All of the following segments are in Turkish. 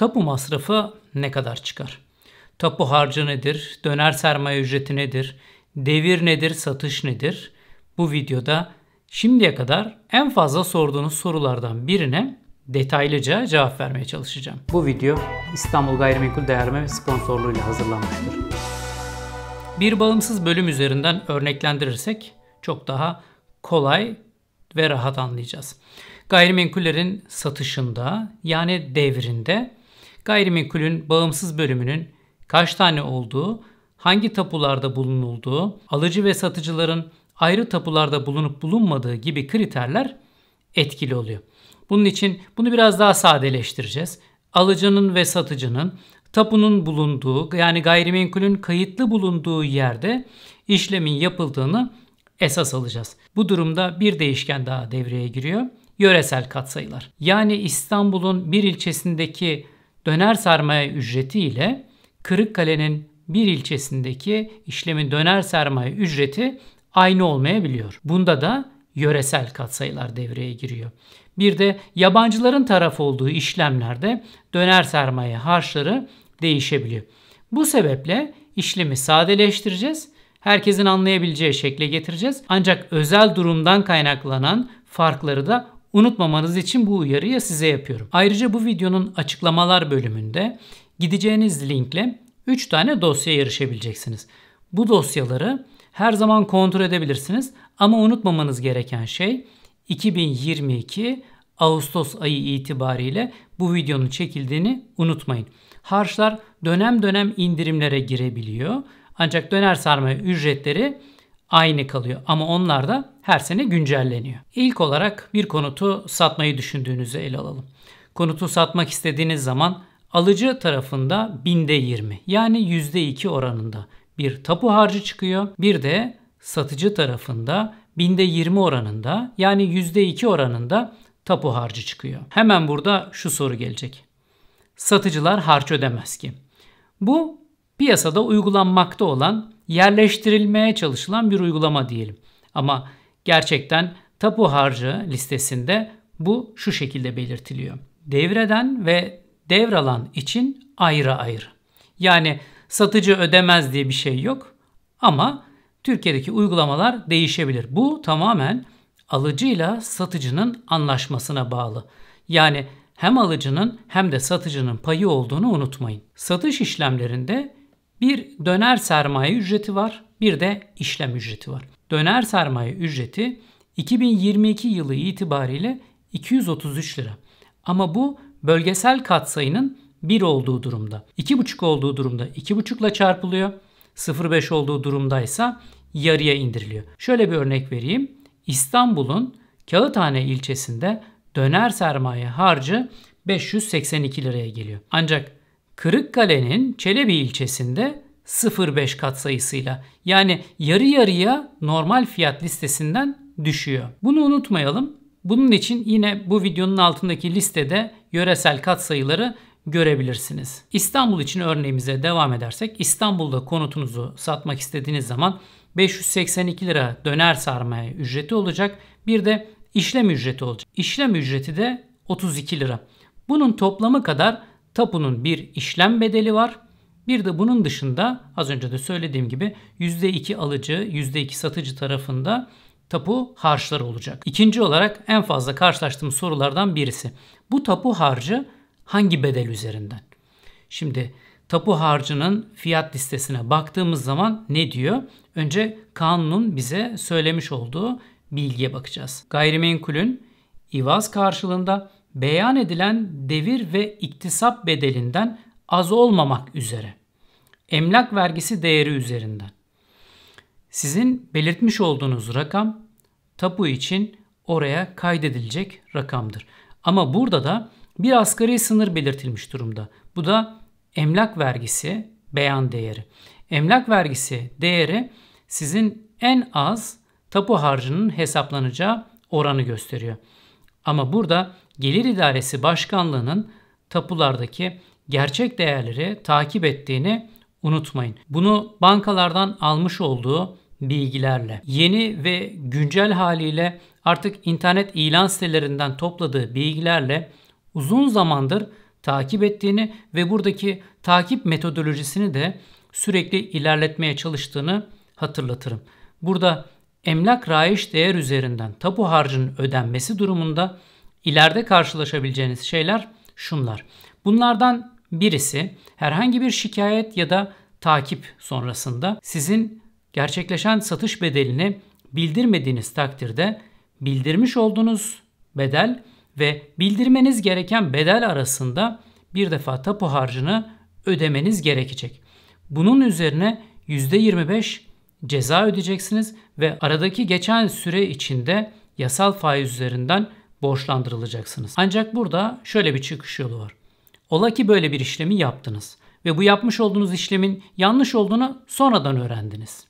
Tapu masrafı ne kadar çıkar? Tapu harcı nedir? Döner sermaye ücreti nedir? Devir nedir? Satış nedir? Bu videoda şimdiye kadar en fazla sorduğunuz sorulardan birine detaylıca cevap vermeye çalışacağım. Bu video İstanbul Gayrimenkul Değerleme ve sponsorluğuyla hazırlanmıştır. Bir bağımsız bölüm üzerinden örneklendirirsek çok daha kolay ve rahat anlayacağız. Gayrimenkullerin satışında yani devrinde gayrimenkulün bağımsız bölümünün kaç tane olduğu, hangi tapularda bulunulduğu, alıcı ve satıcıların ayrı tapularda bulunup bulunmadığı gibi kriterler etkili oluyor. Bunun için bunu biraz daha sadeleştireceğiz. Alıcının ve satıcının tapunun bulunduğu yani gayrimenkulün kayıtlı bulunduğu yerde işlemin yapıldığını esas alacağız. Bu durumda bir değişken daha devreye giriyor. Yöresel katsayılar. Yani İstanbul'un bir ilçesindeki döner sarmaya ücreti ile Kırıkkale'nin bir ilçesindeki işlemin döner sermaye ücreti aynı olmayabiliyor. Bunda da yöresel katsayılar devreye giriyor. Bir de yabancıların taraf olduğu işlemlerde döner sermaye harçları değişebiliyor. Bu sebeple işlemi sadeleştireceğiz. Herkesin anlayabileceği şekle getireceğiz. Ancak özel durumdan kaynaklanan farkları da Unutmamanız için bu uyarıyı size yapıyorum. Ayrıca bu videonun açıklamalar bölümünde gideceğiniz linkle 3 tane dosyaya yarışabileceksiniz. Bu dosyaları her zaman kontrol edebilirsiniz ama unutmamanız gereken şey 2022 Ağustos ayı itibariyle bu videonun çekildiğini unutmayın. Harçlar dönem dönem indirimlere girebiliyor. Ancak döner sarma ücretleri aynı kalıyor ama onlar da her sene güncelleniyor. İlk olarak bir konutu satmayı düşündüğünüzü ele alalım. Konutu satmak istediğiniz zaman alıcı tarafında binde 20 yani %2 oranında bir tapu harcı çıkıyor. Bir de satıcı tarafında binde 20 oranında yani %2 oranında tapu harcı çıkıyor. Hemen burada şu soru gelecek. Satıcılar harç ödemez ki. Bu piyasada uygulanmakta olan yerleştirilmeye çalışılan bir uygulama diyelim. Ama gerçekten tapu harcı listesinde bu şu şekilde belirtiliyor. Devreden ve devralan için ayrı ayrı. Yani satıcı ödemez diye bir şey yok ama Türkiye'deki uygulamalar değişebilir. Bu tamamen alıcıyla satıcının anlaşmasına bağlı. Yani hem alıcının hem de satıcının payı olduğunu unutmayın. Satış işlemlerinde bir döner sermaye ücreti var, bir de işlem ücreti var. Döner sermaye ücreti 2022 yılı itibariyle 233 lira. Ama bu bölgesel katsayının 1 olduğu durumda. 2,5 olduğu durumda 2,5 ile çarpılıyor. 0,5 olduğu durumda ise yarıya indiriliyor. Şöyle bir örnek vereyim. İstanbul'un Kağıthane ilçesinde döner sermaye harcı 582 liraya geliyor. Ancak Kırıkkale'nin Çelebi ilçesinde 0.5 kat sayısıyla yani yarı yarıya normal fiyat listesinden düşüyor. Bunu unutmayalım. Bunun için yine bu videonun altındaki listede yöresel kat sayıları görebilirsiniz. İstanbul için örneğimize devam edersek İstanbul'da konutunuzu satmak istediğiniz zaman 582 lira döner sarmaya ücreti olacak. Bir de işlem ücreti olacak. İşlem ücreti de 32 lira. Bunun toplamı kadar tapunun bir işlem bedeli var. Bir de bunun dışında az önce de söylediğim gibi %2 alıcı, %2 satıcı tarafında tapu harçları olacak. İkinci olarak en fazla karşılaştığım sorulardan birisi. Bu tapu harcı hangi bedel üzerinden? Şimdi tapu harcının fiyat listesine baktığımız zaman ne diyor? Önce kanunun bize söylemiş olduğu bilgiye bakacağız. Gayrimenkulün İvaz karşılığında beyan edilen devir ve iktisap bedelinden az olmamak üzere. Emlak vergisi değeri üzerinden. Sizin belirtmiş olduğunuz rakam tapu için oraya kaydedilecek rakamdır. Ama burada da bir asgari sınır belirtilmiş durumda. Bu da emlak vergisi beyan değeri. Emlak vergisi değeri sizin en az tapu harcının hesaplanacağı oranı gösteriyor. Ama burada Gelir İdaresi Başkanlığı'nın tapulardaki gerçek değerleri takip ettiğini unutmayın. Bunu bankalardan almış olduğu bilgilerle, yeni ve güncel haliyle artık internet ilan sitelerinden topladığı bilgilerle uzun zamandır takip ettiğini ve buradaki takip metodolojisini de sürekli ilerletmeye çalıştığını hatırlatırım. Burada emlak raiş değer üzerinden tapu harcının ödenmesi durumunda ileride karşılaşabileceğiniz şeyler şunlar. Bunlardan birisi herhangi bir şikayet ya da takip sonrasında sizin gerçekleşen satış bedelini bildirmediğiniz takdirde bildirmiş olduğunuz bedel ve bildirmeniz gereken bedel arasında bir defa tapu harcını ödemeniz gerekecek. Bunun üzerine %25 ceza ödeyeceksiniz ve aradaki geçen süre içinde yasal faiz üzerinden borçlandırılacaksınız. Ancak burada şöyle bir çıkış yolu var. Ola ki böyle bir işlemi yaptınız ve bu yapmış olduğunuz işlemin yanlış olduğunu sonradan öğrendiniz.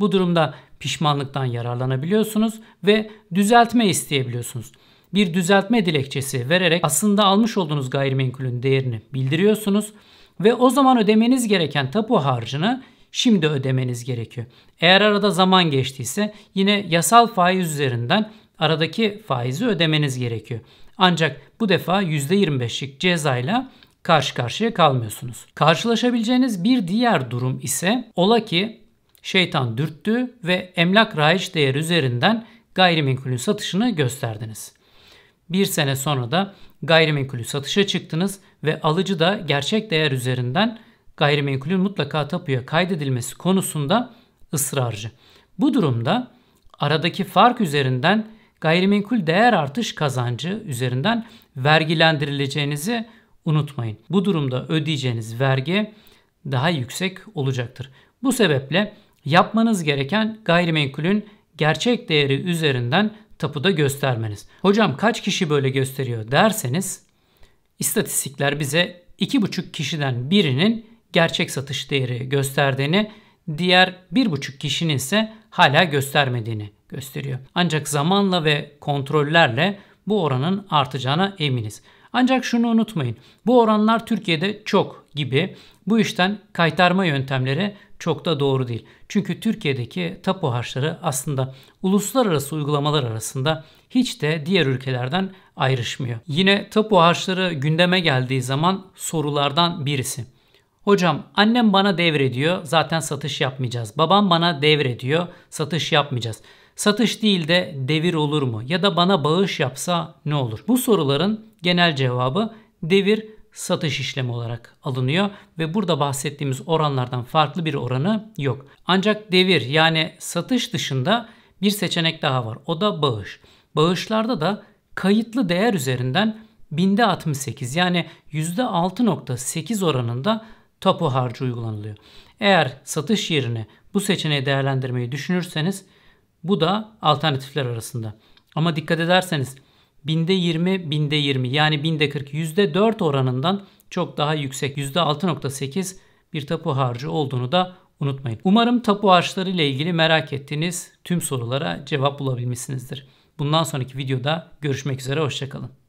Bu durumda pişmanlıktan yararlanabiliyorsunuz ve düzeltme isteyebiliyorsunuz. Bir düzeltme dilekçesi vererek aslında almış olduğunuz gayrimenkulün değerini bildiriyorsunuz ve o zaman ödemeniz gereken tapu harcını şimdi ödemeniz gerekiyor. Eğer arada zaman geçtiyse yine yasal faiz üzerinden aradaki faizi ödemeniz gerekiyor. Ancak bu defa %25'lik cezayla karşı karşıya kalmıyorsunuz. Karşılaşabileceğiniz bir diğer durum ise ola ki şeytan dürttü ve emlak rayiç değeri üzerinden gayrimenkulün satışını gösterdiniz. Bir sene sonra da gayrimenkulü satışa çıktınız ve alıcı da gerçek değer üzerinden gayrimenkulün mutlaka tapuya kaydedilmesi konusunda ısrarcı. Bu durumda aradaki fark üzerinden gayrimenkul değer artış kazancı üzerinden vergilendirileceğinizi unutmayın. Bu durumda ödeyeceğiniz vergi daha yüksek olacaktır. Bu sebeple yapmanız gereken gayrimenkulün gerçek değeri üzerinden tapuda göstermeniz. Hocam kaç kişi böyle gösteriyor derseniz istatistikler bize 2,5 kişiden birinin gerçek satış değeri gösterdiğini, diğer 1,5 kişinin ise hala göstermediğini gösteriyor. Ancak zamanla ve kontrollerle bu oranın artacağına eminiz. Ancak şunu unutmayın. Bu oranlar Türkiye'de çok gibi. Bu işten kaytarma yöntemleri çok da doğru değil. Çünkü Türkiye'deki tapu harçları aslında uluslararası uygulamalar arasında hiç de diğer ülkelerden ayrışmıyor. Yine tapu harçları gündeme geldiği zaman sorulardan birisi. Hocam annem bana devrediyor zaten satış yapmayacağız. Babam bana devrediyor satış yapmayacağız. Satış değil de devir olur mu? Ya da bana bağış yapsa ne olur? Bu soruların genel cevabı devir satış işlemi olarak alınıyor ve burada bahsettiğimiz oranlardan farklı bir oranı yok. Ancak devir yani satış dışında bir seçenek daha var. O da bağış. Bağışlarda da kayıtlı değer üzerinden binde 68 yani %6.8 oranında tapu harcı uygulanılıyor. Eğer satış yerine bu seçeneği değerlendirmeyi düşünürseniz bu da alternatifler arasında. Ama dikkat ederseniz binde 20 binde 20 yani binde 40 yüzde 4 oranından çok daha yüksek yüzde 6.8 bir tapu harcı olduğunu da unutmayın. Umarım tapu harçları ile ilgili merak ettiğiniz tüm sorulara cevap bulabilmişsinizdir. Bundan sonraki videoda görüşmek üzere hoşçakalın.